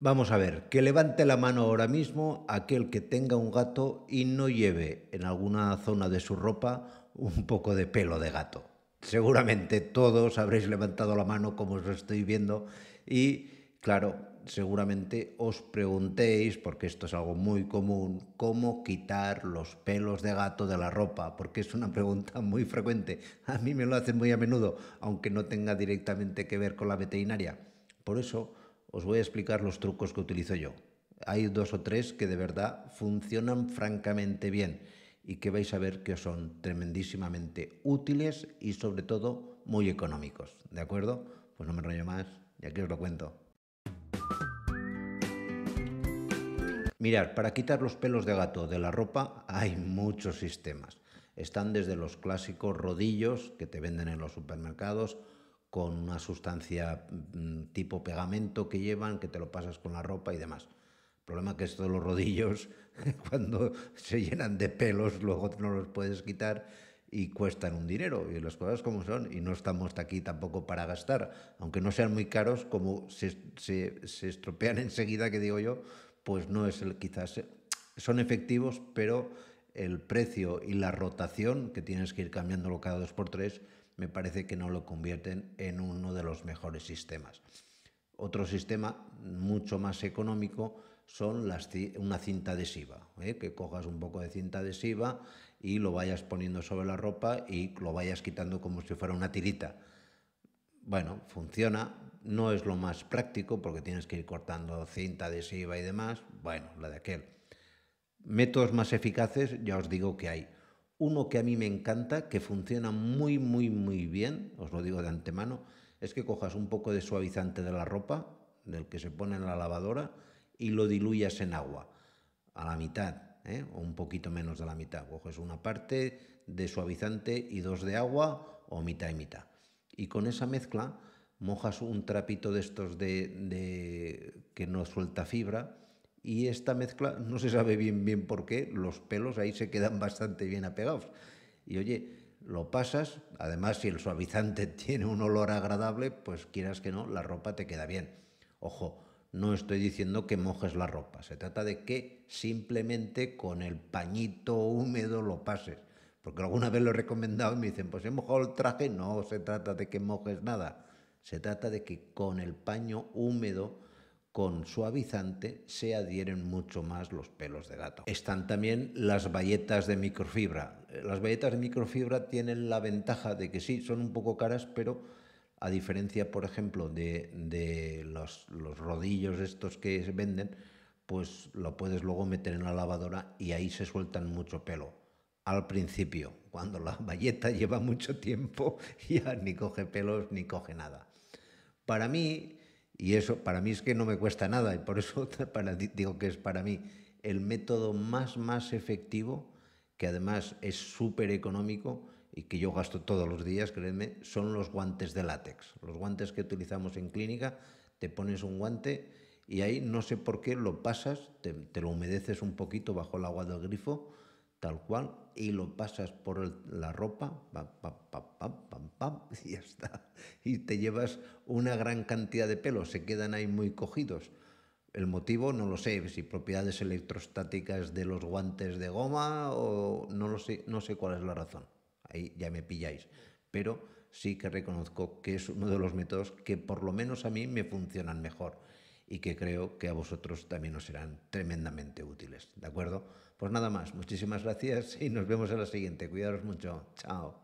Vamos a ver, que levante la mano ahora mismo aquel que tenga un gato y no lleve en alguna zona de su ropa un poco de pelo de gato. Seguramente todos habréis levantado la mano como os estoy viendo y, claro, seguramente os preguntéis, porque esto es algo muy común, cómo quitar los pelos de gato de la ropa, porque es una pregunta muy frecuente. A mí me lo hacen muy a menudo, aunque no tenga directamente que ver con la veterinaria. Por eso os voy a explicar los trucos que utilizo yo. Hay dos o tres que de verdad funcionan francamente bien y que vais a ver que son tremendísimamente útiles y sobre todo muy económicos. ¿De acuerdo? Pues no me enrollo más y aquí os lo cuento. Mirad, para quitar los pelos de gato de la ropa hay muchos sistemas. Están desde los clásicos rodillos que te venden en los supermercados con una sustancia mm, tipo pegamento que llevan, que te lo pasas con la ropa y demás. El problema es que estos los rodillos, cuando se llenan de pelos, luego no los puedes quitar y cuestan un dinero, y las cosas como son, y no estamos aquí tampoco para gastar, aunque no sean muy caros, como se, se estropean enseguida, que digo yo, pues no es el quizás, eh, son efectivos, pero el precio y la rotación, que tienes que ir cambiándolo cada dos por tres, me parece que no lo convierten en uno de los mejores sistemas. Otro sistema mucho más económico son las, una cinta adhesiva, ¿eh? que cojas un poco de cinta adhesiva y lo vayas poniendo sobre la ropa y lo vayas quitando como si fuera una tirita. Bueno, funciona, no es lo más práctico porque tienes que ir cortando cinta adhesiva y demás, bueno, la de aquel. Métodos más eficaces ya os digo que hay. Uno que a mí me encanta, que funciona muy, muy, muy bien, os lo digo de antemano, es que cojas un poco de suavizante de la ropa, del que se pone en la lavadora, y lo diluyas en agua, a la mitad, ¿eh? o un poquito menos de la mitad. Coges una parte de suavizante y dos de agua, o mitad y mitad. Y con esa mezcla mojas un trapito de estos que no suelta fibra, y esta mezcla no se sabe bien bien por qué, los pelos ahí se quedan bastante bien apegados. Y oye, lo pasas, además si el suavizante tiene un olor agradable, pues quieras que no, la ropa te queda bien. Ojo, no estoy diciendo que mojes la ropa, se trata de que simplemente con el pañito húmedo lo pases. Porque alguna vez lo he recomendado y me dicen, pues he mojado el traje, no se trata de que mojes nada, se trata de que con el paño húmedo con suavizante se adhieren mucho más los pelos de gato. Están también las bayetas de microfibra. Eh, las bayetas de microfibra tienen la ventaja de que sí, son un poco caras, pero a diferencia, por ejemplo, de, los, los rodillos estos que se venden, pues lo puedes luego meter en la lavadora y ahí se sueltan mucho pelo. Al principio, cuando la bayeta lleva mucho tiempo, ya ni coge pelos ni coge nada. Para mí, y eso para mí es que no me cuesta nada y por eso digo que es para mí el método más, más efectivo, que además es súper económico y que yo gasto todos los días, créeme, son los guantes de látex. Los guantes que utilizamos en clínica, te pones un guante y ahí no sé por qué lo pasas, te lo humedeces un poquito bajo el agua del grifo tal cual y lo pasas por la ropa, pam, pam, pam, pam, y ya está. Y te llevas una gran cantidad de pelos, se quedan ahí muy cogidos. El motivo no lo sé, si propiedades electrostáticas de los guantes de goma o no lo sé, no sé cuál es la razón. Ahí ya me pilláis. Pero sí que reconozco que es uno de los métodos que por lo menos a mí me funcionan mejor y que creo que a vosotros también os serán tremendamente útiles. ¿De acuerdo? Pues nada más, muchísimas gracias y nos vemos en la siguiente. Cuidaros mucho. Chao.